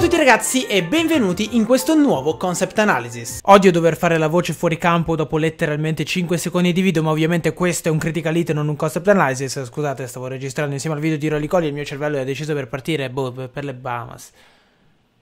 a tutti ragazzi e benvenuti in questo nuovo concept analysis. Odio dover fare la voce fuori campo dopo letteralmente 5 secondi di video, ma ovviamente questo è un critical hit e non un concept analysis. Scusate, stavo registrando insieme al video di Rolicoli e il mio cervello è deciso per partire boh, per le Bahamas.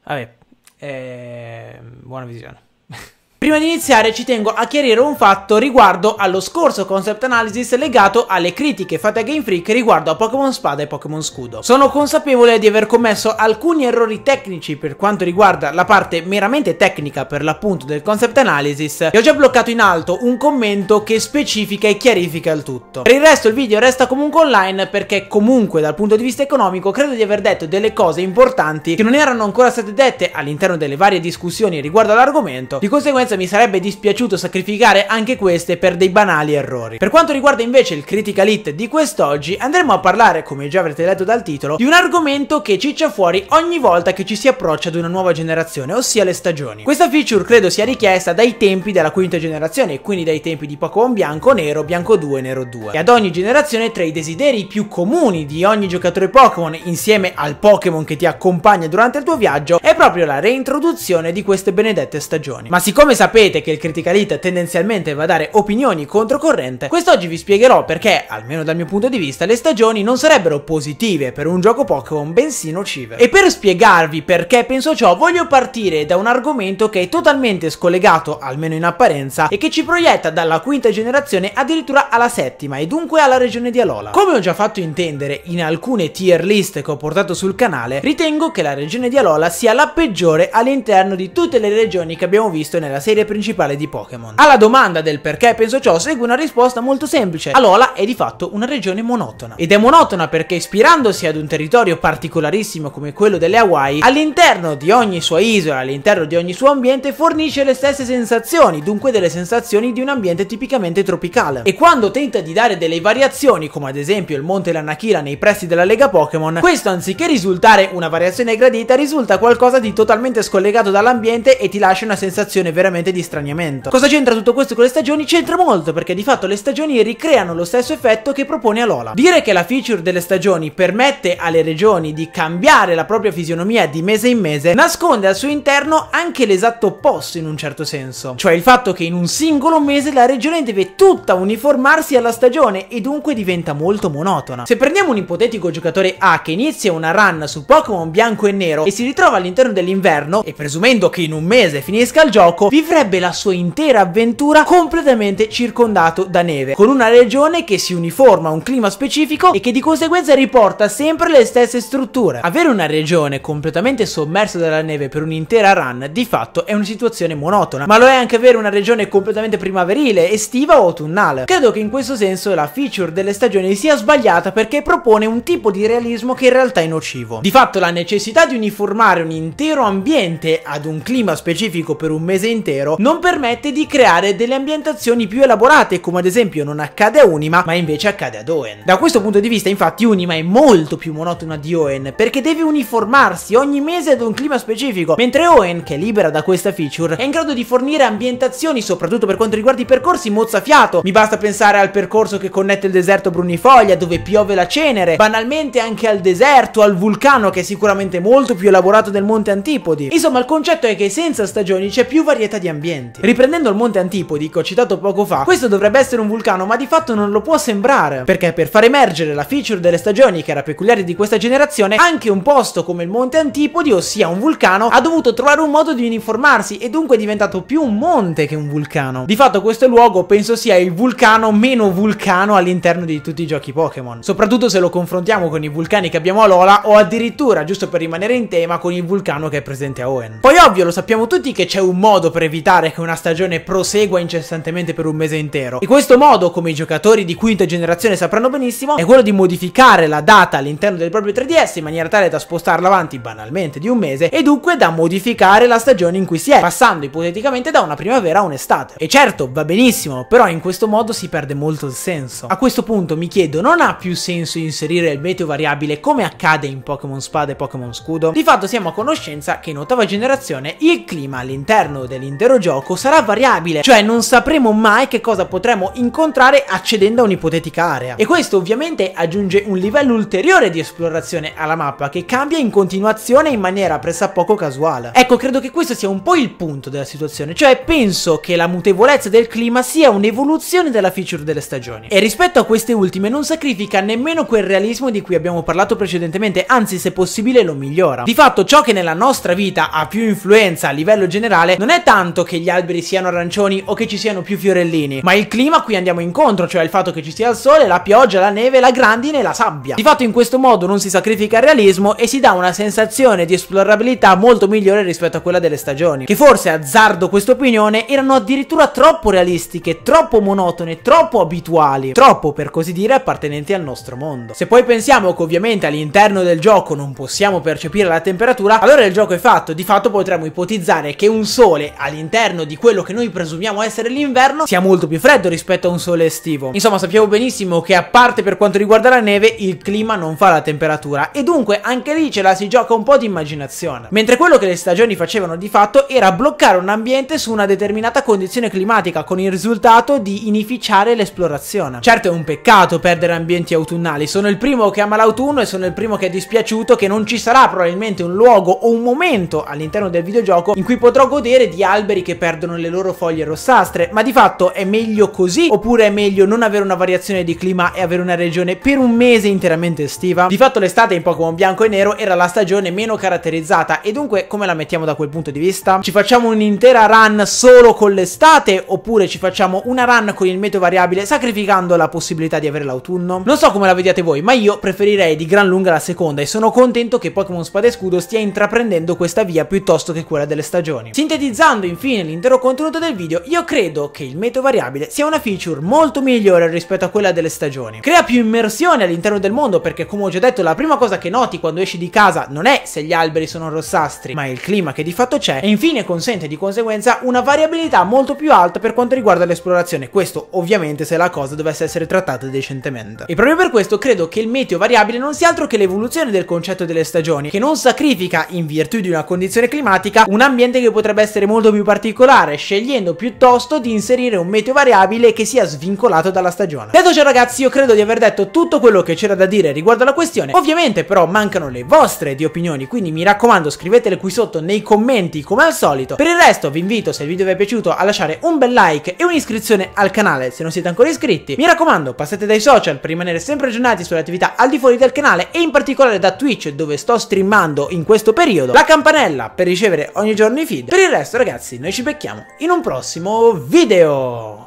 Vabbè, eh, buona visione. Prima di iniziare ci tengo a chiarire un fatto riguardo allo scorso concept analysis legato alle critiche fatte a Game Freak riguardo a Pokémon Spada e Pokémon Scudo. Sono consapevole di aver commesso alcuni errori tecnici per quanto riguarda la parte meramente tecnica per l'appunto del concept analysis e ho già bloccato in alto un commento che specifica e chiarifica il tutto. Per il resto il video resta comunque online perché comunque dal punto di vista economico credo di aver detto delle cose importanti che non erano ancora state dette all'interno delle varie discussioni riguardo all'argomento, di conseguenza conseguenza mi sarebbe dispiaciuto sacrificare anche queste per dei banali errori. Per quanto riguarda invece il critical hit di quest'oggi, andremo a parlare, come già avrete letto dal titolo, di un argomento che ciccia fuori ogni volta che ci si approccia ad una nuova generazione, ossia le stagioni. Questa feature credo sia richiesta dai tempi della quinta generazione, quindi dai tempi di Pokémon bianco, nero, bianco 2, nero 2. E ad ogni generazione tra i desideri più comuni di ogni giocatore Pokémon, insieme al Pokémon che ti accompagna durante il tuo viaggio, è proprio la reintroduzione di queste benedette stagioni. Ma siccome sapete che il Critical Hit tendenzialmente va a dare opinioni controcorrente, quest'oggi vi spiegherò perché, almeno dal mio punto di vista, le stagioni non sarebbero positive per un gioco Pokémon, bensì nocive. E per spiegarvi perché penso ciò, voglio partire da un argomento che è totalmente scollegato, almeno in apparenza, e che ci proietta dalla quinta generazione addirittura alla settima, e dunque alla regione di Alola. Come ho già fatto intendere in alcune tier list che ho portato sul canale, ritengo che la regione di Alola sia la peggiore all'interno di tutte le regioni che abbiamo visto nella serie serie principale di Pokémon. Alla domanda del perché penso ciò segue una risposta molto semplice. Alola è di fatto una regione monotona. Ed è monotona perché ispirandosi ad un territorio particolarissimo come quello delle Hawaii, all'interno di ogni sua isola, all'interno di ogni suo ambiente, fornisce le stesse sensazioni, dunque delle sensazioni di un ambiente tipicamente tropicale. E quando tenta di dare delle variazioni, come ad esempio il monte Lanakira nei pressi della Lega Pokémon, questo anziché risultare una variazione gradita, risulta qualcosa di totalmente scollegato dall'ambiente e ti lascia una sensazione veramente semplicemente di straniamento. Cosa c'entra tutto questo con le stagioni? C'entra molto perché di fatto le stagioni ricreano lo stesso effetto che propone Alola. Dire che la feature delle stagioni permette alle regioni di cambiare la propria fisionomia di mese in mese nasconde al suo interno anche l'esatto opposto in un certo senso, cioè il fatto che in un singolo mese la regione deve tutta uniformarsi alla stagione e dunque diventa molto monotona. Se prendiamo un ipotetico giocatore A che inizia una run su Pokémon bianco e nero e si ritrova all'interno dell'inverno e presumendo che in un mese finisca il gioco, vi vivrebbe la sua intera avventura completamente circondato da neve, con una regione che si uniforma a un clima specifico e che di conseguenza riporta sempre le stesse strutture. Avere una regione completamente sommersa dalla neve per un'intera run di fatto è una situazione monotona, ma lo è anche avere una regione completamente primaverile, estiva o autunnale. Credo che in questo senso la feature delle stagioni sia sbagliata perché propone un tipo di realismo che in realtà è nocivo. Di fatto la necessità di uniformare un intero ambiente ad un clima specifico per un mese intero vero, non permette di creare delle ambientazioni più elaborate, come ad esempio non accade a Unima, ma invece accade ad Oen. Da questo punto di vista, infatti, Unima è molto più monotona di Oen perché deve uniformarsi ogni mese ad un clima specifico, mentre Oen che è libera da questa feature, è in grado di fornire ambientazioni, soprattutto per quanto riguarda i percorsi, mozzafiato. Mi basta pensare al percorso che connette il deserto Brunifoglia, dove piove la cenere, banalmente anche al deserto, al vulcano, che è sicuramente molto più elaborato del Monte Antipodi. Insomma, il concetto è che senza stagioni c'è più varietà di ambienti. Riprendendo il monte Antipodi che ho citato poco fa, questo dovrebbe essere un vulcano ma di fatto non lo può sembrare, perché per far emergere la feature delle stagioni che era peculiare di questa generazione, anche un posto come il monte Antipodi, ossia un vulcano, ha dovuto trovare un modo di uniformarsi e dunque è diventato più un monte che un vulcano. Di fatto questo luogo penso sia il vulcano meno vulcano all'interno di tutti i giochi Pokémon, soprattutto se lo confrontiamo con i vulcani che abbiamo a Lola o addirittura, giusto per rimanere in tema, con il vulcano che è presente a Owen. Poi ovvio lo sappiamo tutti che c'è un modo per evitare che una stagione prosegua incessantemente per un mese intero. In questo modo, come i giocatori di quinta generazione sapranno benissimo, è quello di modificare la data all'interno del proprio 3DS in maniera tale da spostarla avanti banalmente di un mese e dunque da modificare la stagione in cui si è, passando ipoteticamente da una primavera a un'estate. E certo, va benissimo, però in questo modo si perde molto il senso. A questo punto mi chiedo, non ha più senso inserire il meteo variabile come accade in Pokémon Spada e Pokémon Scudo? Di fatto siamo a conoscenza che in ottava generazione il clima all'interno dell'interno l'intero gioco sarà variabile, cioè non sapremo mai che cosa potremo incontrare accedendo a un'ipotetica area. E questo ovviamente aggiunge un livello ulteriore di esplorazione alla mappa che cambia in continuazione in maniera pressappoco casuale. Ecco, credo che questo sia un po' il punto della situazione, cioè penso che la mutevolezza del clima sia un'evoluzione della feature delle stagioni. E rispetto a queste ultime non sacrifica nemmeno quel realismo di cui abbiamo parlato precedentemente, anzi se possibile lo migliora. Di fatto ciò che nella nostra vita ha più influenza a livello generale non è tanto tanto che gli alberi siano arancioni o che ci siano più fiorellini, ma il clima a cui andiamo incontro, cioè il fatto che ci sia il sole, la pioggia, la neve, la grandine e la sabbia. Di fatto in questo modo non si sacrifica il realismo e si dà una sensazione di esplorabilità molto migliore rispetto a quella delle stagioni, che forse azzardo questa opinione erano addirittura troppo realistiche, troppo monotone, troppo abituali, troppo per così dire appartenenti al nostro mondo. Se poi pensiamo che ovviamente all'interno del gioco non possiamo percepire la temperatura, allora il gioco è fatto, di fatto potremmo ipotizzare che un sole all'interno all'interno di quello che noi presumiamo essere l'inverno sia molto più freddo rispetto a un sole estivo. Insomma, sappiamo benissimo che a parte per quanto riguarda la neve, il clima non fa la temperatura e dunque anche lì ce la si gioca un po' di immaginazione. Mentre quello che le stagioni facevano di fatto era bloccare un ambiente su una determinata condizione climatica con il risultato di inificiare l'esplorazione. Certo è un peccato perdere ambienti autunnali, sono il primo che ama l'autunno e sono il primo che è dispiaciuto che non ci sarà probabilmente un luogo o un momento all'interno del videogioco in cui potrò godere di albi alberi che perdono le loro foglie rossastre, ma di fatto è meglio così oppure è meglio non avere una variazione di clima e avere una regione per un mese interamente estiva? Di fatto l'estate in Pokémon bianco e nero era la stagione meno caratterizzata e dunque come la mettiamo da quel punto di vista? Ci facciamo un'intera run solo con l'estate oppure ci facciamo una run con il meteo variabile sacrificando la possibilità di avere l'autunno? Non so come la vediate voi ma io preferirei di gran lunga la seconda e sono contento che Pokémon Spada e Scudo stia intraprendendo questa via piuttosto che quella delle stagioni. Sintetizzando infine infine l'intero contenuto del video, io credo che il meteo variabile sia una feature molto migliore rispetto a quella delle stagioni. Crea più immersione all'interno del mondo perché come ho già detto la prima cosa che noti quando esci di casa non è se gli alberi sono rossastri, ma il clima che di fatto c'è e infine consente di conseguenza una variabilità molto più alta per quanto riguarda l'esplorazione, questo ovviamente se la cosa dovesse essere trattata decentemente. E proprio per questo credo che il meteo variabile non sia altro che l'evoluzione del concetto delle stagioni, che non sacrifica, in virtù di una condizione climatica, un ambiente che potrebbe essere molto più particolare scegliendo piuttosto di inserire un meteo variabile che sia svincolato dalla stagione. Detto ciò ragazzi io credo di aver detto tutto quello che c'era da dire riguardo alla questione, ovviamente però mancano le vostre di opinioni quindi mi raccomando scrivetele qui sotto nei commenti come al solito. Per il resto vi invito se il video vi è piaciuto a lasciare un bel like e un'iscrizione al canale se non siete ancora iscritti. Mi raccomando passate dai social per rimanere sempre aggiornati sulle attività al di fuori del canale e in particolare da Twitch dove sto streamando in questo periodo, la campanella per ricevere ogni giorno i feed. Per il resto ragazzi ragazzi, noi ci becchiamo in un prossimo video!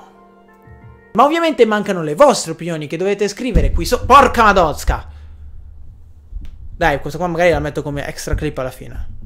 Ma ovviamente mancano le vostre opinioni che dovete scrivere qui sotto. Porca madozca! Dai, questa qua magari la metto come extra clip alla fine.